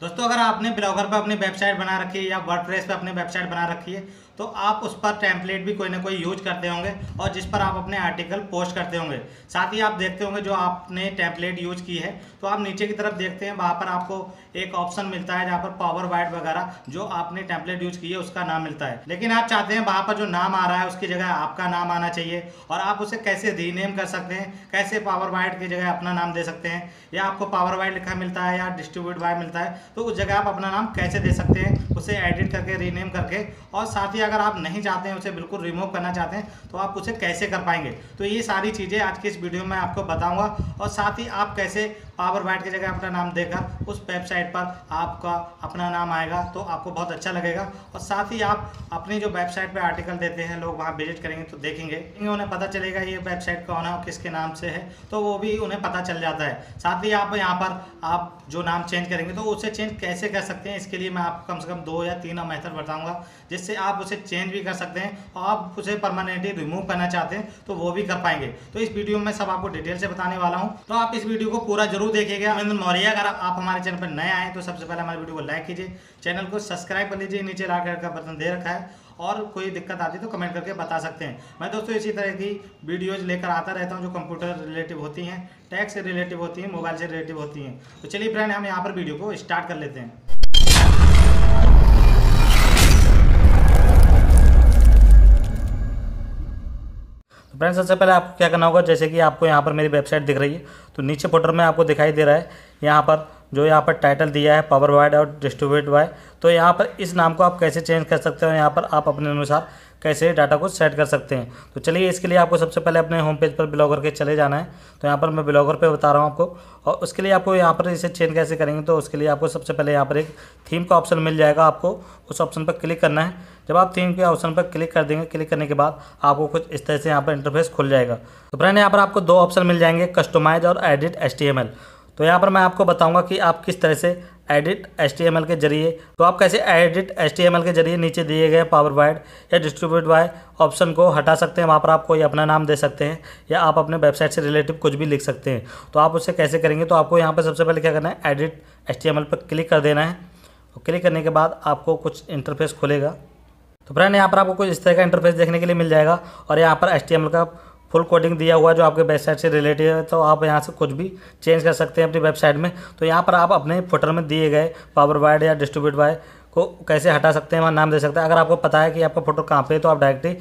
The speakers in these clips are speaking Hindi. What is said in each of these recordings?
दोस्तों अगर आपने ब्लॉगर पर अपनी वेबसाइट बना रखी है या वर्ड पे अपनी वेबसाइट बना रखी है तो आप उस पर टैंपलेट भी कोई ना कोई यूज करते होंगे और जिस पर आप अपने आर्टिकल पोस्ट करते होंगे साथ ही आप देखते होंगे जो आपने टैंपलेट यूज की है तो आप नीचे की तरफ देखते हैं वहाँ पर आपको एक ऑप्शन मिलता है जहाँ पर पावर वाइट वगैरह जो आपने टैंपलेट यूज की है उसका नाम मिलता है लेकिन आप चाहते हैं वहाँ पर जो नाम आ रहा है उसकी जगह आपका नाम आना चाहिए और आप उसे कैसे रीनेम कर सकते हैं कैसे पावर वाइट की जगह अपना नाम दे सकते हैं या आपको पावर वाइट लिखा मिलता है या डिस्ट्रीब्यूट वाइट मिलता है तो उस जगह आप अपना नाम कैसे दे सकते हैं उसे एडिट करके रीनेम करके और साथ ही अगर आप नहीं चाहते हैं उसे बिल्कुल रिमूव करना चाहते हैं तो आप उसे कैसे कर पाएंगे तो ये सारी चीज़ें आज की इस वीडियो में आपको बताऊँगा और साथ ही आप कैसे पावर वाइट की जगह अपना नाम देगा उस वेबसाइट पर आपका अपना नाम आएगा तो आपको बहुत अच्छा लगेगा और साथ ही आप अपनी जो वेबसाइट पर आर्टिकल देते हैं लोग वहाँ विजिट करेंगे तो देखेंगे उन्हें पता चलेगा ये वेबसाइट कौन है और किसके नाम से है तो वो भी उन्हें पता चल जाता है साथ ही आप यहाँ पर आप जो नाम चेंज करेंगे तो उसे चेंज कैसे कर सकते हैं इसके लिए मैं आपको कम से कम दो या तीन मेथड बताऊँगा जिससे आप उसे चेंज भी कर सकते हैं और आप उसे परमानेंटली रिमूव करना चाहते हैं तो वो भी कर पाएंगे तो इस वीडियो में सब आपको डिटेल से बताने वाला हूँ तो आप इस वीडियो को पूरा जरूर जरूर देखिएगा मैं मौर्य अगर आप हमारे चैनल पर नए आए तो सबसे पहले हमारे वीडियो को लाइक कीजिए चैनल को सब्सक्राइब कर लीजिए नीचे लाल कलर का बटन दे रखा है और कोई दिक्कत आती है तो कमेंट करके बता सकते हैं मैं दोस्तों इसी तरह की वीडियोज लेकर आता रहता हूँ जो कंप्यूटर रिलेटिव होती हैं टैक्स से रिलेटिव होती हैं मोबाइल से रिलेटिव होती हैं तो चलिए फ्रेंड हम यहाँ पर वीडियो को स्टार्ट कर लेते हैं फ्रेंड्स सबसे पहले आपको क्या करना होगा जैसे कि आपको यहाँ पर मेरी वेबसाइट दिख रही है तो नीचे फोटर में आपको दिखाई दे रहा है यहाँ पर जो यहाँ पर टाइटल दिया है पावर वाइड और डिस्ट्रीब्यूट वाई तो यहाँ पर इस नाम को आप कैसे चेंज कर सकते हो यहाँ पर आप अपने अनुसार कैसे डाटा को सेट कर सकते हैं तो चलिए इसके लिए आपको सबसे पहले अपने होम पेज पर ब्लॉगर के चले जाना है तो यहाँ पर मैं ब्लॉगर पे बता रहा हूँ आपको और उसके लिए आपको यहाँ पर इसे चेंज कैसे करेंगे तो उसके लिए आपको सबसे पहले यहाँ पर एक थीम का ऑप्शन मिल जाएगा आपको उस ऑप्शन पर क्लिक करना है जब आप थीम के ऑप्शन पर क्लिक कर देंगे क्लिक करने के बाद आपको कुछ इस तरह से यहाँ पर इंटरफेस खुल जाएगा तो फ्रेंड यहाँ पर आपको दो ऑप्शन मिल जाएंगे कस्टमाइज और एडिट एस तो यहाँ पर मैं आपको बताऊँगा कि आप किस तरह से एडिट एस के जरिए तो आप कैसे एडिट एस के जरिए नीचे दिए गए पावर वाइड या डिस्ट्रीब्यूट बाय ऑप्शन को हटा सकते हैं वहाँ पर आप कोई अपना नाम दे सकते हैं या आप अपने वेबसाइट से रिलेटिव कुछ भी लिख सकते हैं तो आप उससे कैसे करेंगे तो आपको यहाँ पर सबसे पहले क्या करना है एडिट एस पर क्लिक कर देना है तो क्लिक करने के बाद आपको कुछ इंटरफेस खुलेगा तो फ्रेंड यहाँ पर आपको कुछ इस तरह का इंटरफेस देखने के लिए मिल जाएगा और यहाँ पर एस का फुल कोडिंग दिया हुआ है जो आपके वेबसाइट से रिलेटेड है तो आप यहाँ से कुछ भी चेंज कर सकते हैं अपनी वेबसाइट में तो यहाँ पर आप अपने फोटर में दिए गए पावर वायर या डिस्ट्रीब्यूट वायर को कैसे हटा सकते हैं वहाँ नाम दे सकते हैं अगर आपको पता है कि आपका फोटो कहाँ पर है तो आप डायरेक्टली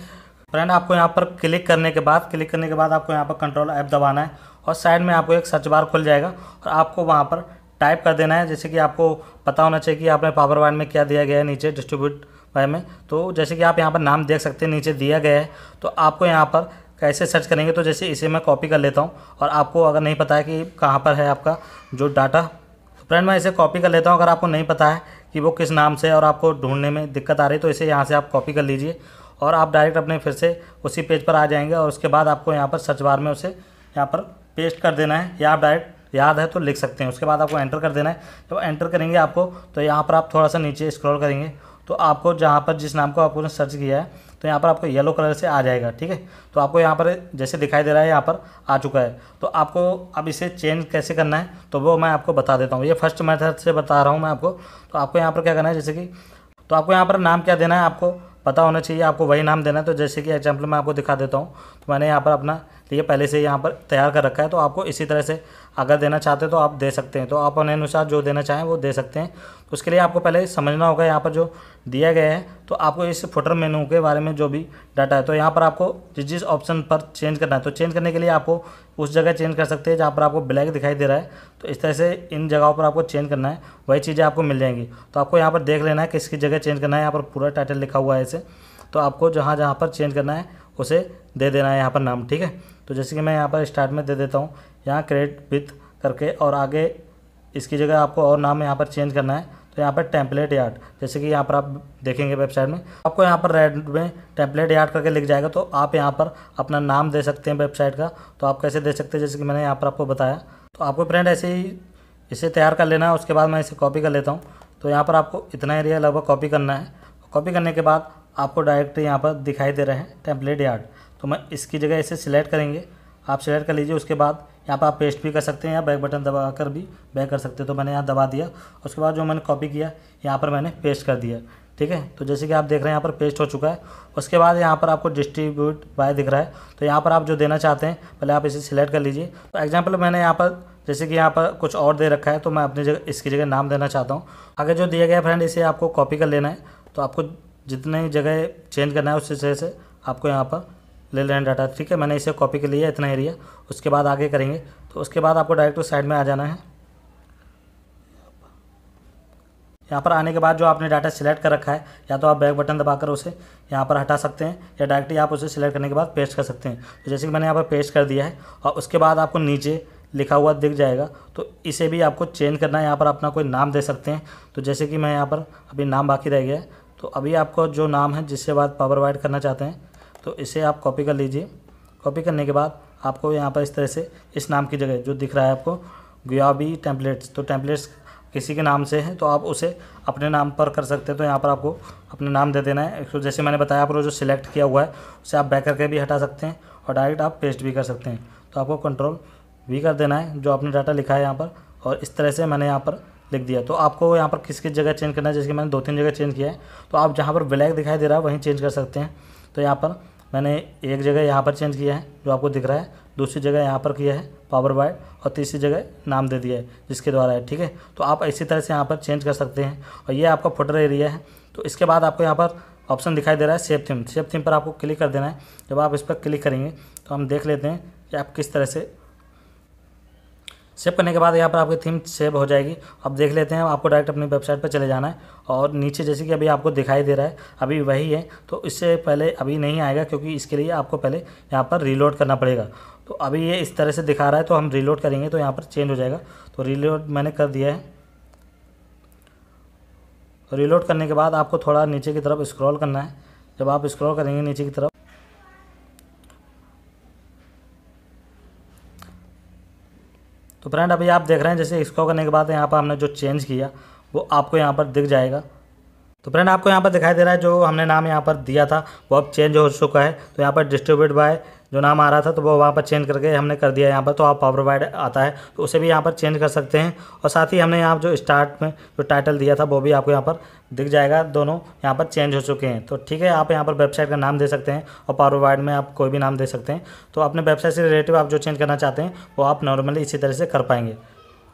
फ्रेंड आपको यहाँ पर क्लिक करने के बाद क्लिक करने के बाद आपको यहाँ पर कंट्रोल ऐप दबाना है और साइड में आपको एक सर्च बार खुल जाएगा और आपको वहाँ पर टाइप कर देना है जैसे कि आपको पता होना चाहिए कि आपने पावर वायर में क्या दिया गया है नीचे डिस्ट्रीब्यूट वायर में तो जैसे कि आप यहाँ पर नाम देख सकते हैं नीचे दिया गया है तो आपको यहाँ पर कैसे सर्च करेंगे तो जैसे इसे मैं कॉपी कर लेता हूँ और आपको अगर नहीं पता है कि कहाँ पर है आपका जो डाटा तो फ्रेंड मैं इसे कॉपी कर लेता हूँ अगर आपको नहीं पता है कि वो किस नाम से और आपको ढूंढने में दिक्कत आ रही है तो इसे यहाँ से आप कॉपी कर लीजिए और आप डायरेक्ट अपने फिर से उसी पेज पर आ जाएंगे और उसके बाद आपको यहाँ पर सर्च बार में उसे यहाँ पर पेस्ट कर देना है या आप डायरेक्ट याद है तो लिख सकते हैं उसके बाद आपको एंटर कर देना है जब एंटर करेंगे आपको तो यहाँ पर आप थोड़ा सा नीचे स्क्रॉल करेंगे तो आपको जहाँ पर जिस नाम को आपने सर्च किया है तो यहाँ पर आपको येलो कलर से आ जाएगा ठीक है तो आपको यहाँ पर जैसे दिखाई दे रहा है यहाँ पर आ चुका है तो आपको अब इसे चेंज कैसे करना है तो वो मैं आपको बता देता हूँ ये फर्स्ट मेथड से बता रहा हूँ मैं आपको तो आपको यहाँ पर क्या करना है जैसे कि तो आपको यहाँ पर नाम क्या देना है आपको पता होना चाहिए आपको वही नाम देना है तो जैसे कि एग्जाम्पल मैं आपको दिखा देता हूँ तो मैंने यहाँ पर अपना ये पहले से यहाँ पर तैयार कर रखा है तो आपको इसी तरह से अगर देना चाहते तो आप दे सकते हैं तो आप अपने अनुसार जो देना चाहें वो दे सकते हैं तो उसके लिए आपको पहले समझना होगा यहाँ पर जो दिया गया है तो आपको इस फुटर मेनू के बारे में जो भी डाटा है तो यहाँ पर आपको जिस जिस ऑप्शन पर चेंज करना है तो चेंज करने के लिए आपको उस जगह चेंज कर सकते हैं जहाँ पर आपको ब्लैक दिखाई दे रहा है तो इस तरह से इन जगहों पर आपको चेंज करना है वही चीज़ें आपको मिल जाएंगी तो आपको यहाँ पर देख लेना है किसकी जगह चेंज करना है यहाँ पर पूरा टाइटल लिखा हुआ है इसे तो आपको जहाँ जहाँ पर चेंज करना है उसे दे देना है यहाँ पर नाम ठीक है तो जैसे कि मैं यहाँ पर स्टार्ट में दे देता हूँ यहाँ क्रिएट विथ करके और आगे इसकी जगह आपको और नाम यहाँ पर चेंज करना है तो यहाँ पर टेम्पलेट यार्ड जैसे कि यहाँ पर आप देखेंगे वेबसाइट में आपको यहाँ पर रेड में टेम्पलेट यार्ड करके लिख जाएगा तो आप यहाँ पर अपना नाम दे सकते हैं वेबसाइट का तो आप कैसे दे सकते हैं जैसे कि मैंने यहाँ पर आपको बताया तो आपको फ्रेंड ऐसे ही इसे तैयार कर लेना है उसके बाद मैं इसे कॉपी कर लेता हूँ तो यहाँ पर आपको इतना एरिया लगभग कॉपी करना है कॉपी करने के बाद आपको डायरेक्ट यहाँ पर दिखाई दे रहे हैं टेम्पलेट यार्ड तो मैं इसकी जगह इसे सिलेक्ट करेंगे आप सिलेक्ट कर लीजिए उसके बाद यहाँ पर आप पेस्ट भी कर सकते हैं या बैक बटन दबा कर भी बैक कर सकते हैं तो मैंने यहाँ दबा दिया उसके बाद जो मैंने कॉपी किया यहाँ पर मैंने पेस्ट कर दिया ठीक है तो जैसे कि आप देख रहे हैं यहाँ पर पेस्ट हो चुका है उसके बाद यहाँ पर आपको डिस्ट्रीब्यूट बाय दिख रहा है तो यहाँ पर आप जो देना चाहते हैं पहले आप इसे सिलेक्ट कर लीजिए तो एग्जाम्पल मैंने यहाँ पर जैसे कि यहाँ पर कुछ और दे रखा है तो मैं अपनी जगह इसकी जगह नाम देना चाहता हूँ आगे जो दिया गया फ्रेंड इसे आपको कॉपी कर लेना है तो आपको जितने जगह चेंज करना है उस हिसाब से आपको यहाँ पर ले लेना डाटा ठीक है मैंने इसे कॉपी के लिए इतना एरिया उसके बाद आगे करेंगे तो उसके बाद आपको डायरेक्ट उस साइड में आ जाना है यहाँ पर आने के बाद जो आपने डाटा सिलेक्ट कर रखा है या तो आप बैक बटन दबाकर उसे यहाँ पर हटा सकते हैं या डायरेक्टली आप उसे सिलेक्ट करने के बाद पेस्ट कर सकते हैं तो जैसे कि मैंने यहाँ पर पेस्ट कर दिया है और उसके बाद आपको नीचे लिखा हुआ दिख जाएगा तो इसे भी आपको चेंज करना है यहाँ पर अपना कोई नाम दे सकते हैं तो जैसे कि मैं यहाँ पर अभी नाम बाकी रह गया है तो अभी आपको जो नाम है जिससे बाद पावर वाइड करना चाहते हैं तो इसे आप कॉपी कर लीजिए कॉपी करने के बाद आपको यहाँ पर इस तरह से इस नाम की जगह जो दिख रहा है आपको गुआबी टेम्पलेट्स तो टेम्पलेट्स किसी के नाम से हैं तो आप उसे अपने नाम पर कर सकते हैं तो यहाँ पर आपको अपने नाम दे देना है तो जैसे मैंने बताया आपको जो सिलेक्ट किया हुआ है उसे आप बैक करके भी हटा सकते हैं और डायरेक्ट आप पेस्ट भी कर सकते हैं तो आपको कंट्रोल वी कर देना है जो आपने डाटा लिखा है यहाँ पर और इस तरह से मैंने यहाँ पर लिख दिया तो आपको यहाँ पर किस किस जगह चेंज करना है जैसे मैंने दो तीन जगह चेंज किया है तो आप जहाँ पर ब्लैक दिखाई दे रहा है वहीं चेंज कर सकते हैं तो यहाँ पर मैंने एक जगह यहाँ पर चेंज किया है जो आपको दिख रहा है दूसरी जगह यहाँ पर किया है पावर वायर और तीसरी जगह नाम दे दिया है जिसके द्वारा है ठीक है तो आप इसी तरह से यहाँ पर चेंज कर सकते हैं और ये आपका फोटर एरिया है तो इसके बाद आपको यहाँ पर ऑप्शन दिखाई दे रहा है सेफ थीम सेफ थीम पर आपको क्लिक कर देना है जब आप इस पर क्लिक करेंगे तो हम देख लेते हैं कि आप किस तरह से सेव करने के बाद यहाँ पर आपकी थीम सेव हो जाएगी अब देख लेते हैं आपको डायरेक्ट अपनी वेबसाइट पर चले जाना है और नीचे जैसे कि अभी आपको दिखाई दे रहा है अभी वही है तो इससे पहले अभी नहीं आएगा क्योंकि इसके लिए आपको पहले यहाँ पर रीलोड करना पड़ेगा तो अभी ये इस तरह से दिखा रहा है तो हम रीलोड करेंगे तो यहाँ पर चेंज हो जाएगा तो रीलोड मैंने कर दिया है रीलोड करने के बाद आपको थोड़ा नीचे की तरफ स्क्रॉल करना है जब आप स्क्रॉल करेंगे नीचे की तरफ तो फ्रेंड अभी आप देख रहे हैं जैसे इसको करने के बाद यहाँ पर हमने जो चेंज किया वो आपको यहाँ पर दिख जाएगा तो फ्रेंड आपको यहाँ पर दिखाई दे रहा है जो हमने नाम यहाँ पर दिया था वो अब चेंज हो चुका है तो यहाँ पर डिस्ट्रीब्यूट बाय जो नाम आ रहा था तो वो वहाँ पर चेंज करके हमने कर दिया यहाँ पर तो आप पावर वाइड आता है तो उसे भी यहाँ पर चेंज कर सकते हैं और साथ ही हमने यहाँ जो स्टार्ट में जो टाइटल दिया था वो भी आपको यहाँ पर दिख जाएगा दोनों यहाँ पर चेंज हो चुके हैं तो ठीक है आप यहाँ पर वेबसाइट का नाम दे सकते हैं और पावर वाइड में आप कोई भी नाम दे सकते हैं तो अपने वेबसाइट से रिलेटिव आप जो चेंज करना चाहते हैं वो आप नॉर्मली इसी तरह से कर पाएंगे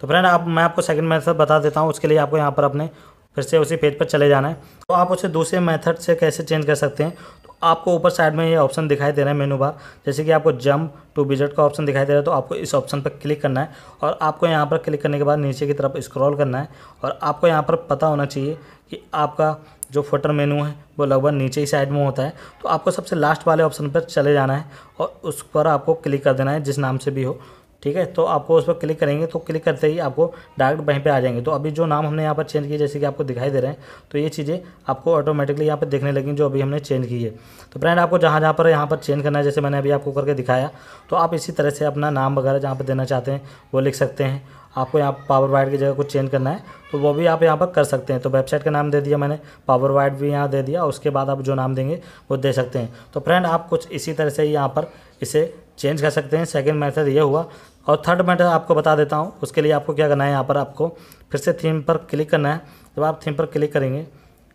तो फ्रेंड आप मैं आपको सेकंड मेथड बता देता हूँ उसके लिए आपको यहाँ पर अपने फिर से उसी पेज पर चले जाना है तो आप उसे दूसरे मेथड से कैसे चेंज कर सकते हैं तो आपको ऊपर साइड में ये ऑप्शन दिखाई दे रहा है मेनू बार जैसे कि आपको जंप टू विजिट का ऑप्शन दिखाई दे रहा है तो आपको इस ऑप्शन पर क्लिक करना है और आपको यहाँ पर क्लिक करने के बाद नीचे की तरफ स्क्रॉल करना है और आपको यहाँ पर पता होना चाहिए कि आपका जो फोटर मेनू है वो लगभग नीचे ही साइड में होता है तो आपको सबसे लास्ट वाले ऑप्शन पर चले जाना है और उस पर आपको क्लिक कर देना है जिस नाम से भी हो ठीक है तो आपको उस पर क्लिक करेंगे तो क्लिक करते ही आपको डायरेक्ट वहीं पे आ जाएंगे तो अभी जो नाम हमने यहाँ पर चेंज किया जैसे कि आपको दिखाई दे रहे हैं तो ये चीज़ें आपको ऑटोमेटिकली यहाँ पर देखने लगेंगी जो अभी हमने चेंज की है तो फ्रेंड आपको जहाँ जहाँ पर यहाँ पर चेंज करना है जैसे मैंने अभी आपको करके दिखाया तो आप इसी तरह से अपना नाम वगैरह जहाँ पर देना चाहते हैं वो लिख सकते हैं आपको यहाँ पावर वाइड की जगह कुछ चेंज करना है तो वो भी आप यहाँ पर कर सकते हैं तो वेबसाइट का नाम दे दिया मैंने पावर वाइड भी यहाँ दे दिया उसके बाद आप जो नाम देंगे वो दे सकते हैं तो फ्रेंड आप कुछ इसी तरह से यहाँ पर इसे चेंज कर सकते हैं सेकेंड मैथड ये हुआ और थर्ड मैथड आपको बता देता हूँ उसके लिए आपको क्या करना है यहाँ पर आपको फिर से थीम पर क्लिक करना है जब आप थीम पर क्लिक करेंगे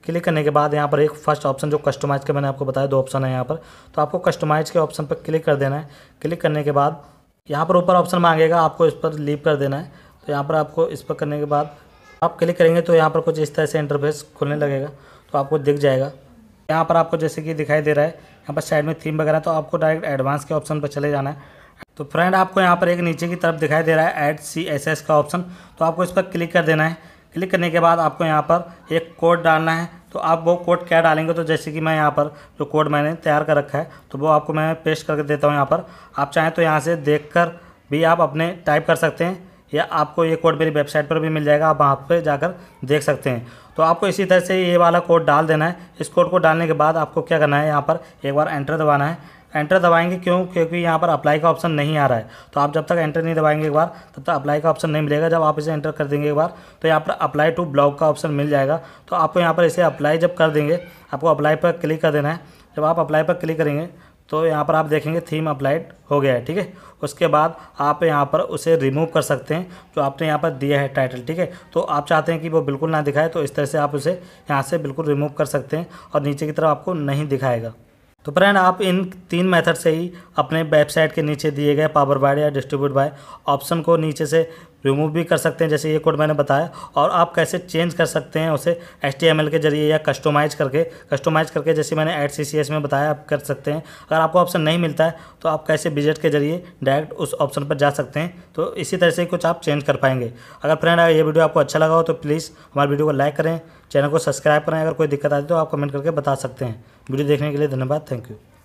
क्लिक करने के बाद यहाँ पर एक फर्स्ट ऑप्शन जो कस्टमाइज़ का मैंने आपको बताया दो ऑप्शन है यहाँ पर तो आपको कस्टमाइज़ के ऑप्शन पर क्लिक कर देना है क्लिक करने के बाद यहाँ पर ऊपर ऑप्शन मांगेगा आपको इस पर लीव कर देना है तो यहाँ पर आपको इस पर करने के बाद आप क्लिक करेंगे तो यहाँ पर कुछ इस तरह से इंटरफेस खुलने लगेगा तो आपको दिख जाएगा यहाँ पर आपको जैसे कि दिखाई दे रहा है यहाँ पर साइड में थीम वगैरह तो आपको डायरेक्ट एडवांस के ऑप्शन पर चले जाना है तो फ्रेंड आपको यहाँ पर एक नीचे की तरफ दिखाई दे रहा है एड सी एस एस का ऑप्शन तो आपको इस पर क्लिक कर देना है क्लिक करने के बाद आपको यहाँ पर एक कोड डालना है तो आप वो कोड क्या डालेंगे तो जैसे कि मैं यहाँ पर जो कोड मैंने तैयार कर रखा है तो वो आपको मैं पेस्ट करके देता हूँ यहाँ पर आप चाहें तो यहाँ से देख कर भी आप अपने टाइप कर सकते हैं या आपको ये कोड मेरी वेबसाइट पर भी मिल जाएगा आप वहाँ पर जाकर देख सकते हैं तो आपको इसी तरह से ये वाला कोड डाल देना है इस कोड को डालने के बाद आपको क्या करना है यहाँ पर एक बार एंटर दबाना है एंटर दबाएंगे क्यों क्योंकि यहाँ पर अप्लाई का ऑप्शन नहीं आ रहा है तो आप जब तक एंटर नहीं दबाएंगे एक बार तब तक अप्लाई का ऑप्शन नहीं मिलेगा जब आप इसे एंटर कर देंगे एक बार तो यहाँ पर अप्लाई टू ब्लॉग का ऑप्शन मिल जाएगा तो आपको यहाँ पर इसे अप्लाई जब कर देंगे आपको अप्लाई पर क्लिक कर देना है जब आप अप्लाई पर क्लिक करेंगे तो यहाँ पर आप देखेंगे थीम अप्लाइड हो गया है ठीक है उसके बाद आप यहाँ पर उसे रिमूव कर सकते हैं जो आपने यहाँ पर दिया है टाइटल ठीक है तो आप चाहते हैं कि वो बिल्कुल ना दिखाए तो इस तरह से आप उसे यहाँ से बिल्कुल रिमूव कर सकते हैं और नीचे की तरफ आपको नहीं दिखाएगा तो फ्रेंड आप इन तीन मेथड से ही अपने वेबसाइट के नीचे दिए गए पावर बाय या डिस्ट्रीब्यूट बाय ऑप्शन को नीचे से रिमूव भी कर सकते हैं जैसे ये कोड मैंने बताया और आप कैसे चेंज कर सकते हैं उसे एच के जरिए या कस्टोमाइज करके कस्टोमाइज करके जैसे मैंने एड सी में बताया आप कर सकते हैं अगर आपको ऑप्शन नहीं मिलता है तो आप कैसे बिजट के जरिए डायरेक्ट उस ऑप्शन पर जा सकते हैं तो इसी तरह से कुछ आप चेंज कर पाएंगे अगर फ्रेंड अगर ये वीडियो आपको अच्छा लगा हो तो प्लीज़ हमारे वीडियो को लाइक करें चैनल को सब्सक्राइब करें अगर कोई दिक्कत आती है तो आप कमेंट करके बता सकते हैं वीडियो देखने के लिए धन्यवाद थैंक यू